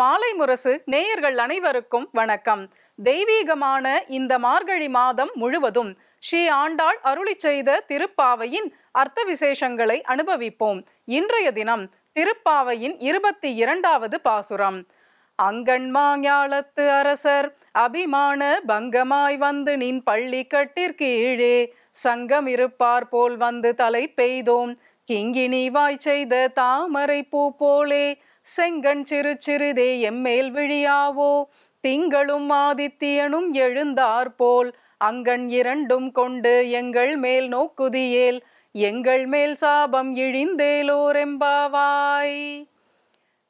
மாலை முரசு நேயர்கள் அனைவருக்கும் வணக்கம் தெய்வீகமான இந்த மார்கழி மாதம் முழுவதும் ஸ்ரீ ஆண்டாள் அருளி செய்த திருப்பாவையின் அர்த்த விசேஷங்களை அனுபவிப்போம் இன்றைய தினம் திருப்பாவையின் இருபத்தி இரண்டாவது பாசுரம் அங்கன் அங்கன்மாஞாலத்து அரசர் அபிமான பங்கமாய் வந்து நின் பள்ளி கட்டிற்கீழே சங்கம் இருப்பார் போல் வந்து தலை பெய்தோம் கிங்கினி வாய் செய்த தாமரை பூ போலே செங்கண் சிறு சிறுதே எம்மேல் விழியாவோ திங்களும் ஆதித்தியனும் எழுந்தார் போல் அங்கண் இரண்டும் கொண்டு எங்கள் மேல் நோக்குதியேல் எங்கள் மேல் சாபம் இழிந்தேலோரெம்பாவாய்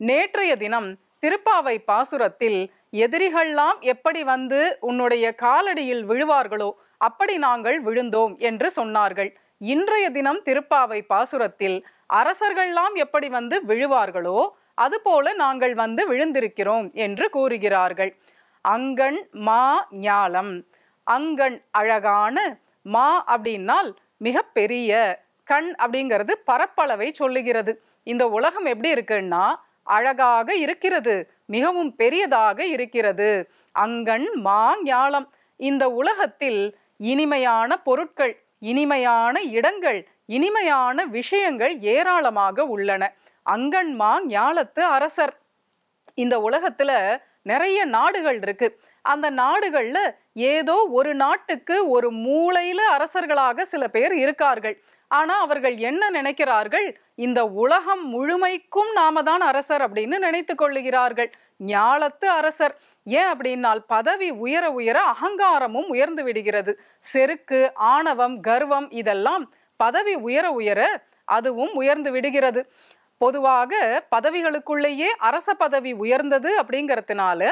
நேற்றைய தினம் திருப்பாவை பாசுரத்தில் எதிரிகள்லாம் எப்படி வந்து உன்னுடைய காலடியில் விழுவார்களோ அப்படி நாங்கள் விழுந்தோம் என்று சொன்னார்கள் இன்றைய தினம் திருப்பாவை பாசுரத்தில் அரசர்கள்லாம் எப்படி வந்து விழுவார்களோ அதுபோல நாங்கள் வந்து விழுந்திருக்கிறோம் என்று கூறுகிறார்கள் அங்கண் மா ஞாலம் அங்கண் அழகான மா அப்படின்னால் மிக பெரிய கண் அப்படிங்கிறது பரப்பளவை சொல்லுகிறது இந்த உலகம் எப்படி இருக்குன்னா அழகாக இருக்கிறது மிகவும் பெரியதாக இருக்கிறது அங்கண் மா ஞாலம் இந்த உலகத்தில் இனிமையான பொருட்கள் இனிமையான இடங்கள் இனிமையான விஷயங்கள் ஏராளமாக உள்ளன அங்கன்மா ஞாலத்து அரசர் இந்த உலகத்துல நிறைய நாடுகள் இருக்கு அந்த நாடுகள்ல ஏதோ ஒரு நாட்டுக்கு ஒரு மூளையில அரசர்களாக சில பேர் இருக்கார்கள் ஆனா அவர்கள் என்ன நினைக்கிறார்கள் இந்த உலகம் முழுமைக்கும் நாம தான் அரசர் அப்படின்னு நினைத்து கொள்ளுகிறார்கள் ஞாலத்து அரசர் ஏன் அப்படின்னால் பதவி உயர உயர அகங்காரமும் உயர்ந்து விடுகிறது செருக்கு ஆணவம் கர்வம் இதெல்லாம் பதவி உயர உயர அதுவும் உயர்ந்து விடுகிறது பொதுவாக பதவிகளுக்குள்ளேயே அரச பதவி உயர்ந்தது அப்படிங்கிறதுனால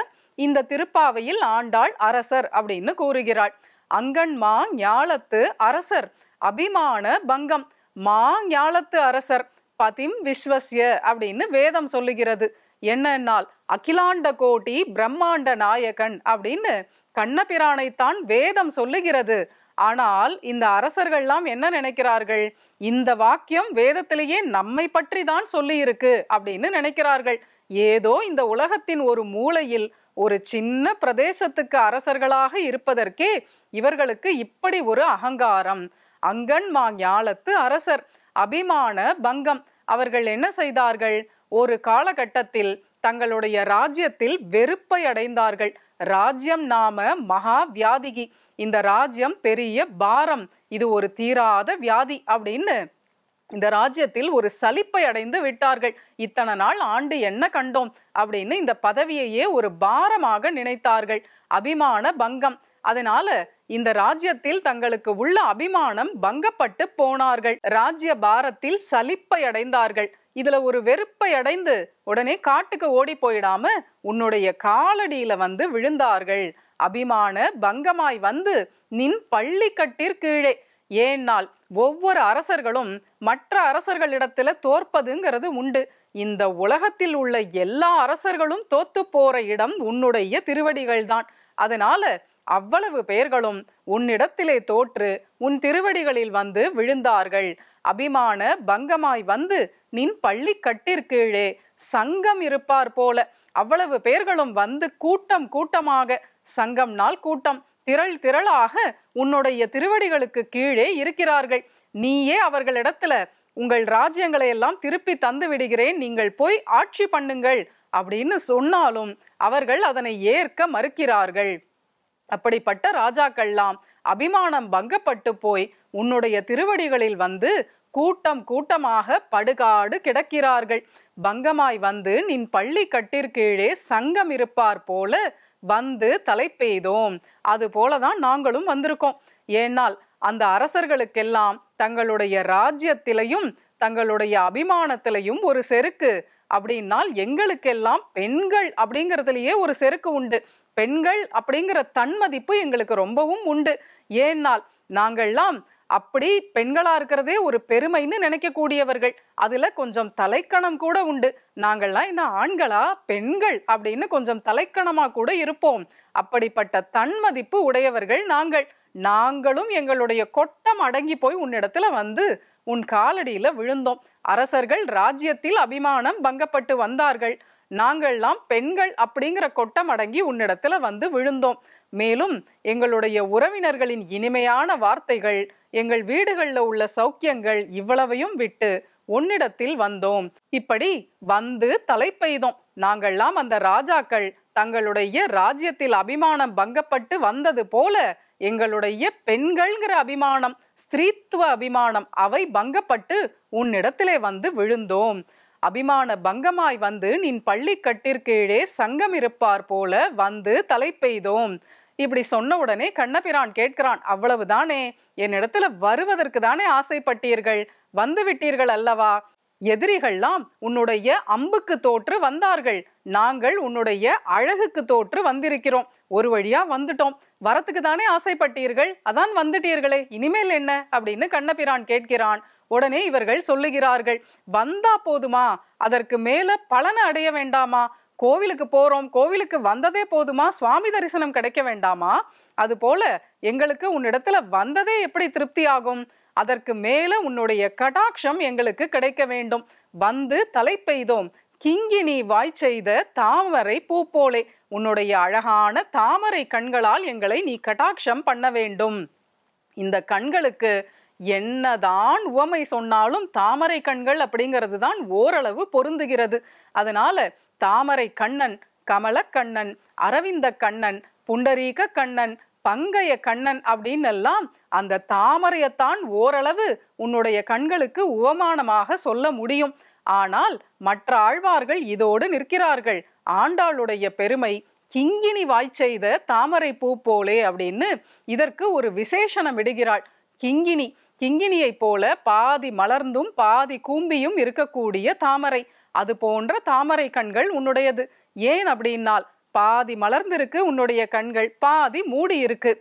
இந்த திருப்பாவையில் ஆண்டாள் அரசர் அப்படின்னு கூறுகிறாள் அங்கன்மா ஞாலத்து அரசர் அபிமான பங்கம் மா ஞாலத்து அரசர் பதிம் விஸ்வசிய அப்படின்னு வேதம் சொல்லுகிறது என்னன்னால் அகிலாண்ட கோட்டி பிரம்மாண்ட நாயகன் அப்படின்னு கண்ணபிரானைத்தான் வேதம் சொல்லுகிறது ஆனால் இந்த அரசர்கள்லாம் என்ன நினைக்கிறார்கள் இந்த வாக்கியம் வேதத்திலேயே நம்மை பற்றி தான் சொல்லியிருக்கு அப்படின்னு நினைக்கிறார்கள் ஏதோ இந்த உலகத்தின் ஒரு மூலையில் ஒரு சின்ன பிரதேசத்துக்கு அரசர்களாக இருப்பதற்கே இவர்களுக்கு இப்படி ஒரு அகங்காரம் அங்கன் மா ஞாலத்து அரசர் அபிமான பங்கம் அவர்கள் என்ன செய்தார்கள் ஒரு காலகட்டத்தில் தங்களுடைய ராஜ்யத்தில் வெறுப்பை அடைந்தார்கள் ராஜ்யம் நாம மகா வியாதிகி இந்த ராஜ்யம் பெரிய பாரம் இது ஒரு தீராத வியாதி அப்படின்னு இந்த ராஜ்யத்தில் ஒரு சலிப்பை அடைந்து விட்டார்கள் இத்தனை நாள் ஆண்டு என்ன கண்டோம் அப்படின்னு இந்த பதவியையே ஒரு பாரமாக நினைத்தார்கள் அபிமான பங்கம் அதனால இந்த ராஜ்யத்தில் தங்களுக்கு உள்ள அபிமானம் பங்கப்பட்டு போனார்கள் ராஜ்ய பாரத்தில் சலிப்பை அடைந்தார்கள் இதுல ஒரு வெறுப்பை அடைந்து உடனே காட்டுக்கு ஓடி போயிடாம உன்னுடைய காலடியில வந்து விழுந்தார்கள் அபிமான பங்கமாய் வந்து நின் பள்ளிக்கட்டிற் கீழே ஏனால் ஒவ்வொரு அரசர்களும் மற்ற அரசர்களிடத்துல தோற்பதுங்கிறது உண்டு இந்த உலகத்தில் உள்ள எல்லா அரசர்களும் தோத்து போற இடம் உன்னுடைய திருவடிகள்தான் அதனால அவ்வளவு பெயர்களும் உன்னிடத்திலே தோற்று உன் திருவடிகளில் வந்து விழுந்தார்கள் அபிமான பங்கமாய் வந்து நின் பள்ளி கட்டிற்கீழே சங்கம் இருப்பார் போல அவ்வளவு பேர்களும் வந்து கூட்டம் கூட்டமாக சங்கம் நாள் கூட்டம் திரள் திரளாக உன்னுடைய திருவடிகளுக்கு கீழே இருக்கிறார்கள் நீயே அவர்களிடத்துல உங்கள் ராஜ்யங்களை எல்லாம் திருப்பி தந்து விடுகிறேன் நீங்கள் போய் ஆட்சி பண்ணுங்கள் அப்படின்னு சொன்னாலும் அவர்கள் அதனை ஏற்க மறுக்கிறார்கள் அப்படிப்பட்ட ராஜாக்கள்லாம் அபிமானம் பங்கப்பட்டு போய் உன்னுடைய திருவடிகளில் வந்து கூட்டம் கூட்டமாக படுகாடு கிடக்கிறார்கள் பங்கமாய் வந்து நின் பள்ளி கட்டிற்கீழே சங்கம் இருப்பார் போல வந்து தலை பெய்தோம் அது போலதான் நாங்களும் வந்திருக்கோம் ஏனால் அந்த அரசர்களுக்கெல்லாம் தங்களுடைய ராஜ்யத்திலையும் தங்களுடைய அபிமானத்திலையும் ஒரு செருக்கு அப்படின்னால் எங்களுக்கெல்லாம் பெண்கள் அப்படிங்கிறதுலேயே ஒரு செருக்கு உண்டு பெண்கள் அப்படிங்கிற தன்மதிப்பு எங்களுக்கு ரொம்பவும் உண்டு ஏன்னால் நாங்கள்லாம் அப்படி பெண்களா இருக்கிறதே ஒரு பெருமைன்னு நினைக்கக்கூடியவர்கள் அதுல கொஞ்சம் தலைக்கணம் கூட உண்டு நாங்கள்லாம் என்ன ஆண்களா பெண்கள் அப்படின்னு கொஞ்சம் தலைக்கணமா கூட இருப்போம் அப்படிப்பட்ட தன்மதிப்பு உடையவர்கள் நாங்கள் நாங்களும் எங்களுடைய கொட்டம் அடங்கி போய் உன்னிடத்துல வந்து உன் காலடியில விழுந்தோம் அரசர்கள் ராஜ்யத்தில் அபிமானம் பங்கப்பட்டு வந்தார்கள் நாங்கள்லாம் பெண்கள் அப்படிங்கிற கொட்டம் அடங்கி உன்னிடத்துல வந்து விழுந்தோம் மேலும் எங்களுடைய உறவினர்களின் இனிமையான வார்த்தைகள் எங்கள் வீடுகளில் உள்ள சௌக்கியங்கள் இவ்வளவையும் விட்டு உன்னிடத்தில் வந்தோம் இப்படி வந்து தலை பெய்தோம் நாங்கள்லாம் அந்த ராஜாக்கள் தங்களுடைய ராஜ்யத்தில் அபிமானம் பங்கப்பட்டு வந்தது போல எங்களுடைய பெண்கள்ங்கிற அபிமானம் ஸ்திரீத்துவ அபிமானம் அவை பங்கப்பட்டு உன்னிடத்திலே வந்து விழுந்தோம் அபிமான பங்கமாய் வந்து நின் பள்ளி கட்டிற்கீழே சங்கம் இருப்பார் போல வந்து தலை பெய்தோம் இப்படி சொன்ன உடனே கண்ணபிரான் கேட்கிறான் அவ்வளவுதானே என்னிடத்துல வருவதற்கு தானே ஆசைப்பட்டீர்கள் வந்து விட்டீர்கள் அல்லவா எதிரிகள்லாம் உன்னுடைய அம்புக்கு தோற்று வந்தார்கள் நாங்கள் உன்னுடைய அழகுக்கு தோற்று வந்திருக்கிறோம் ஒரு வழியா வந்துட்டோம் வரத்துக்கு தானே ஆசைப்பட்டீர்கள் அதான் வந்துட்டீர்களே இனிமேல் என்ன அப்படின்னு கண்ணபிரான் கேட்கிறான் உடனே இவர்கள் சொல்லுகிறார்கள் வந்தா போதுமா அதற்கு மேல பலனை அடைய வேண்டாமா கோவிலுக்கு போகிறோம் கோவிலுக்கு வந்ததே போதுமா சுவாமி தரிசனம் கிடைக்க வேண்டாமா அதுபோல எங்களுக்கு உன்னிடத்துல வந்ததே எப்படி திருப்தி ஆகும் அதற்கு மேலே உன்னுடைய கடாட்சம் எங்களுக்கு கிடைக்க வேண்டும் வந்து தலை பெய்தோம் கிங்கினி வாய் செய்த தாமரை பூ போலே உன்னுடைய அழகான தாமரை கண்களால் எங்களை நீ கடாட்சம் பண்ண வேண்டும் இந்த கண்களுக்கு என்னதான் உவமை சொன்னாலும் தாமரை கண்கள் அப்படிங்கிறது தான் ஓரளவு பொருந்துகிறது அதனால தாமரை கண்ணன் கமலக்கண்ணன் அரவிந்த கண்ணன் புண்டரீக கண்ணன் பங்கைய கண்ணன் அப்படின்னு எல்லாம் அந்த தாமரையத்தான் ஓரளவு உன்னுடைய கண்களுக்கு உவமானமாக சொல்ல முடியும் ஆனால் மற்ற ஆழ்வார்கள் இதோடு நிற்கிறார்கள் ஆண்டாளுடைய பெருமை கிங்கினி வாய்ச்செய்த தாமரை பூ போலே அப்படின்னு இதற்கு ஒரு விசேஷனம் விடுகிறாள் கிங்கினி கிங்கினியைப் போல பாதி மலர்ந்தும் பாதி கூம்பியும் இருக்கக்கூடிய தாமரை அது போன்ற தாமரை கண்கள் உன்னுடையது ஏன் அப்படின்னால் பாதி மலர்ந்திருக்கு உன்னுடைய கண்கள் பாதி மூடி இருக்கு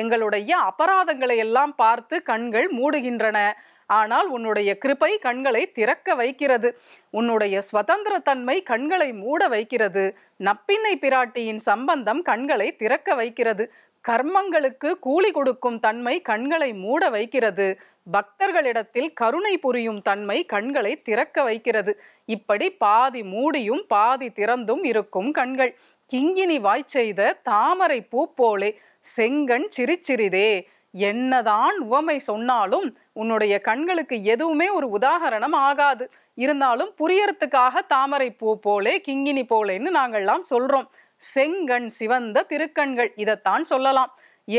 எங்களுடைய அபராதங்களை எல்லாம் பார்த்து கண்கள் மூடுகின்றன ஆனால் உன்னுடைய கிருப்பை கண்களை திறக்க வைக்கிறது உன்னுடைய சுதந்திர தன்மை கண்களை மூட வைக்கிறது நப்பின்னை பிராட்டியின் சம்பந்தம் கண்களை திறக்க வைக்கிறது கர்மங்களுக்கு கூலி கொடுக்கும் தன்மை கண்களை மூட வைக்கிறது பக்தர்களிடத்தில் கருணை புரியும் தன்மை கண்களை திறக்க வைக்கிறது இப்படி பாதி மூடியும் பாதி திறந்தும் இருக்கும் கண்கள் கிங்கினி வாய் செய்த தாமரை பூ போலே செங்கண் சிரிச்சிறிதே என்னதான் உவமை சொன்னாலும் உன்னுடைய கண்களுக்கு எதுவுமே ஒரு உதாகரணம் ஆகாது இருந்தாலும் புரியறதுக்காக தாமரை பூ போலே கிங்கினி போலேன்னு நாங்கள்லாம் சொல்கிறோம் செங்கண் சிவந்த திருக்கண்கள் இதைத்தான் சொல்லலாம்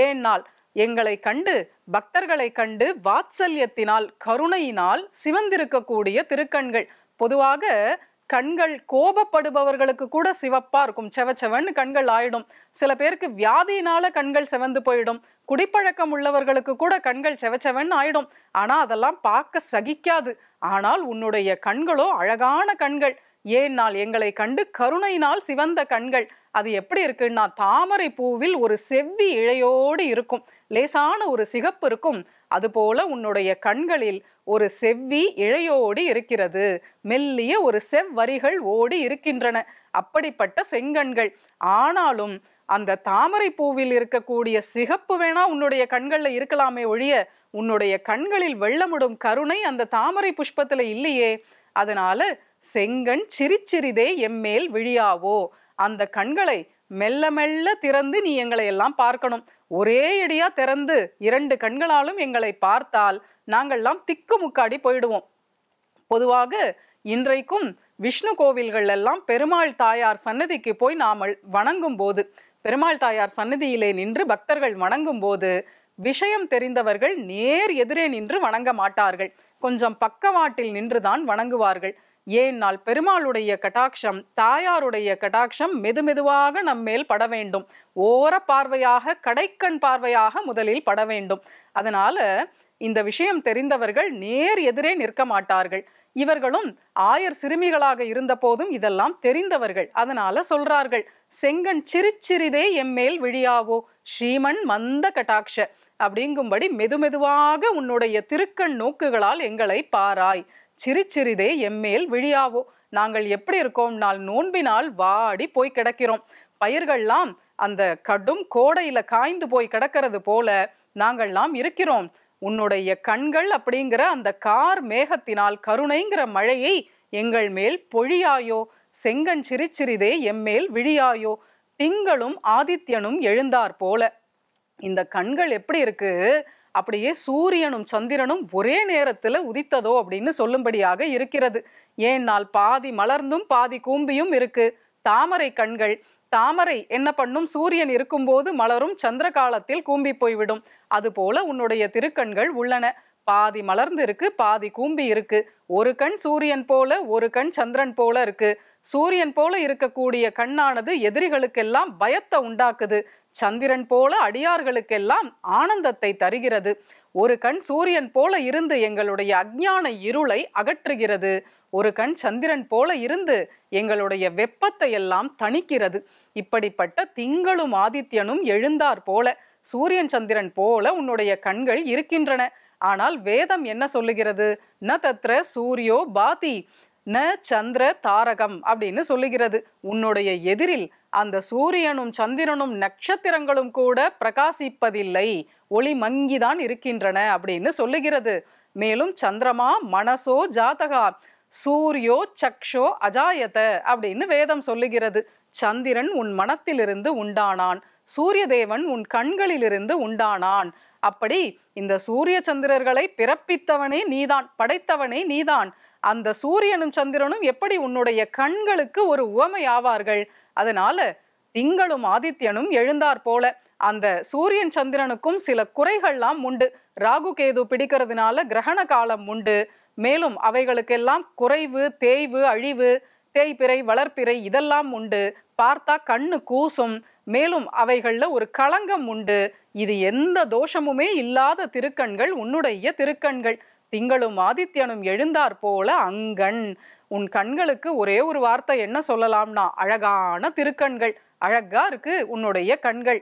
ஏனால் எங்களை கண்டு பக்தர்களை கண்டு வாத்சல்யத்தினால் கருணையினால் சிவந்திருக்கக்கூடிய திருக்கண்கள் பொதுவாக கண்கள் கோபப்படுபவர்களுக்கு கூட சிவப்பா இருக்கும் செவ கண்கள் ஆயிடும் சில பேருக்கு வியாதியினால கண்கள் செவந்து போயிடும் குடிப்பழக்கம் உள்ளவர்களுக்கு கூட கண்கள் செவச்செவன் ஆயிடும் ஆனா அதெல்லாம் பார்க்க சகிக்காது ஆனால் உன்னுடைய கண்களோ அழகான கண்கள் ஏன்னால் எங்களை கண்டு கருணையினால் சிவந்த கண்கள் அது எப்படி இருக்குன்னா தாமரை பூவில் ஒரு செவ்வி இழையோடு இருக்கும் லேசான ஒரு சிகப்பு இருக்கும் அதுபோல உன்னுடைய கண்களில் ஒரு செவ்வி இழையோடு இருக்கிறது மெல்லிய ஒரு செவ்வரிகள் ஓடி இருக்கின்றன அப்படிப்பட்ட செங்கண்கள் ஆனாலும் அந்த தாமரை பூவில் இருக்கக்கூடிய சிகப்பு வேணா உன்னுடைய கண்களில் இருக்கலாமே ஒழிய உன்னுடைய கண்களில் வெள்ளமிடும் கருணை அந்த தாமரை புஷ்பத்தில் இல்லையே அதனால செங்கண் சிரிச்சிறிதே எம்மேல் விழியாவோ அந்த கண்களை மெல்ல மெல்ல திறந்து நீ எங்களை எல்லாம் பார்க்கணும் ஒரே இடியா திறந்து இரண்டு கண்களாலும் எங்களை பார்த்தால் நாங்கள்லாம் திக்கு முக்காடி போயிடுவோம் பொதுவாக இன்றைக்கும் விஷ்ணு கோவில்கள் எல்லாம் பெருமாள் தாயார் சன்னதிக்கு போய் நாம வணங்கும் போது பெருமாள் தாயார் சன்னதியிலே நின்று பக்தர்கள் வணங்கும் போது விஷயம் தெரிந்தவர்கள் நேர் எதிரே நின்று வணங்க மாட்டார்கள் கொஞ்சம் பக்கவாட்டில் நின்றுதான் வணங்குவார்கள் ஏனால் பெருமாளுடைய கட்டாட்சம் தாயாருடைய கட்டாட்சம் மெதுமெதுவாக நம்மேல் பட வேண்டும் ஓர பார்வையாக கடைக்கண் பார்வையாக முதலில் பட வேண்டும் அதனால இந்த விஷயம் தெரிந்தவர்கள் நேர் எதிரே நிற்க மாட்டார்கள் இவர்களும் ஆயர் சிறுமிகளாக இருந்தபோதும் இதெல்லாம் தெரிந்தவர்கள் அதனால சொல்றார்கள் செங்கன் சிரிச்சிறிதே எம்மேல் விழியாவோ ஸ்ரீமன் மந்த கட்டாட்ச அப்படிங்கும்படி மெதுமெதுவாக உன்னுடைய திருக்கண் நோக்குகளால் எங்களை பாராய் சிரிச்சிறிதே எம்மேல் விழியாவோ நாங்கள் எப்படி இருக்கோம் நாள் நோன்பினால் வாடி போய் கிடக்கிறோம் பயிர்கள்லாம் அந்த கடும் கோடையில காய்ந்து போய் கிடக்கிறது போல நாங்கள்லாம் இருக்கிறோம் உன்னுடைய கண்கள் அப்படிங்கிற அந்த கார் மேகத்தினால் கருணைங்கிற மழையை எங்கள் மேல் பொழியாயோ செங்கன் சிறிச்சிறிதே எம்மேல் விழியாயோ திங்களும் ஆதித்யனும் எழுந்தார் போல இந்த கண்கள் எப்படி இருக்கு அப்படியே சூரியனும் சந்திரனும் ஒரே நேரத்தில் உதித்ததோ அப்படின்னு சொல்லும்படியாக இருக்கிறது ஏன்னால் பாதி மலர்ந்தும் பாதி கூம்பியும் இருக்கு தாமரை கண்கள் தாமரை என்ன பண்ணும் சூரியன் இருக்கும்போது மலரும் சந்திர காலத்தில் கூம்பி போய்விடும் அதுபோல உன்னுடைய திருக்கண்கள் உள்ளன பாதி மலர்ந்து இருக்கு பாதி கூம்பி இருக்கு ஒரு கண் சூரியன் போல ஒரு கண் சந்திரன் போல இருக்கு சூரியன் போல இருக்கக்கூடிய கண்ணானது எதிரிகளுக்கெல்லாம் பயத்தை உண்டாக்குது சந்திரன் போல அடியார்களுக்கெல்லாம் ஆனந்தத்தை தருகிறது ஒரு கண் சூரியன் போல இருந்து எங்களுடைய அஜ்ஞான இருளை அகற்றுகிறது ஒரு கண் சந்திரன் போல இருந்து எங்களுடைய வெப்பத்தை எல்லாம் தணிக்கிறது இப்படிப்பட்ட திங்களும் ஆதித்யனும் எழுந்தார் போல சூரியன் சந்திரன் போல உன்னுடைய கண்கள் இருக்கின்றன ஆனால் வேதம் என்ன சொல்லுகிறது ந தத்ர சூரியோ பாதி ந சந்திர தாரகம் அப்படின்னு சொல்லுகிறது உன்னுடைய எதிரில் அந்த சூரியனும் சந்திரனும் நட்சத்திரங்களும் கூட பிரகாசிப்பதில்லை ஒளி மங்கிதான் இருக்கின்றன அப்படின்னு சொல்லுகிறது மேலும் சந்திரமா மனசோ ஜாதகா சூரியோ சக்ஷோ அஜாயத அப்படின்னு வேதம் சொல்லுகிறது சந்திரன் உன் மனத்திலிருந்து உண்டானான் சூரிய தேவன் உன் கண்களிலிருந்து உண்டானான் அப்படி இந்த சூரிய சந்திரர்களை பிறப்பித்தவனே நீதான் படைத்தவனே நீதான் அந்த சூரியனும் சந்திரனும் எப்படி உன்னுடைய கண்களுக்கு ஒரு உவமையாவார்கள் அதனால திங்களும் ஆதித்யனும் எழுந்தார் போல அந்த சூரியன் சந்திரனுக்கும் சில குறைகள்லாம் உண்டு ராகு கேது பிடிக்கிறதுனால கிரகண காலம் உண்டு மேலும் அவைகளுக்கெல்லாம் குறைவு தேய்வு அழிவு தேய்பிறை வளர்ப்பிறை இதெல்லாம் உண்டு பார்த்தா கண்ணு கூசும் மேலும் அவைகளில் ஒரு களங்கம் உண்டு இது எந்த தோஷமுமே இல்லாத திருக்கண்கள் உன்னுடைய திருக்கண்கள் திங்களும் ஆதித்யனும் எழுந்தார் போல அங்கண் உன் கண்களுக்கு ஒரே ஒரு வார்த்தை என்ன சொல்லலாம்னா அழகான திருக்கண்கள் அழகா இருக்கு உன்னுடைய கண்கள்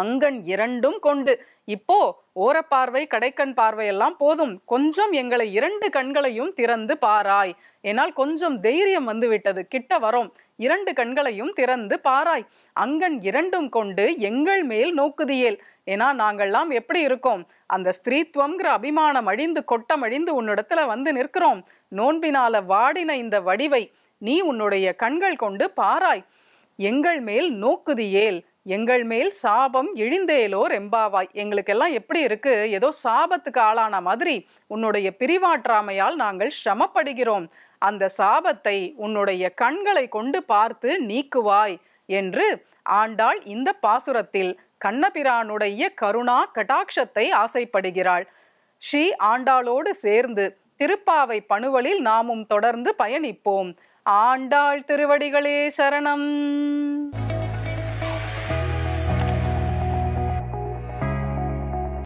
அங்கன் இரண்டும் கொண்டு இப்போ ஓரப்பார்வை கடைக்கண் பார்வையெல்லாம் போதும் கொஞ்சம் எங்களை இரண்டு கண்களையும் திறந்து பாராய் என்னால் கொஞ்சம் தைரியம் வந்துவிட்டது கிட்ட வரோம் இரண்டு கண்களையும் திறந்து பாராய் அங்கன் இரண்டும் கொண்டு எங்கள் மேல் நோக்குதியேல் ஏன்னா நாங்கள்லாம் எப்படி இருக்கோம் அந்த ஸ்திரீத்வங்கிற அபிமானம் அழிந்து கொட்டமழிந்து உன்னிடத்துல வந்து நிற்கிறோம் நோன்பினால வாடின இந்த வடிவை நீ உன்னுடைய கண்கள் கொண்டு பாராய் எங்கள் மேல் நோக்குதியேல் எங்கள் மேல் சாபம் இழிந்தேலோ ரெம்பாவாய் எங்களுக்கெல்லாம் எப்படி இருக்கு ஏதோ சாபத்துக்கு ஆளான மாதிரி உன்னுடைய பிரிவாற்றாமையால் நாங்கள் சிரமப்படுகிறோம் அந்த சாபத்தை உன்னுடைய கண்களை கொண்டு பார்த்து நீக்குவாய் என்று ஆண்டாள் இந்த பாசுரத்தில் கண்ணபிரானுடைய கருணா கட்டாட்சத்தை ஆசைப்படுகிறாள் ஸ்ரீ ஆண்டாளோடு சேர்ந்து திருப்பாவை பணுவலில் நாமும் தொடர்ந்து பயணிப்போம் ஆண்டாள் திருவடிகளே சரணம்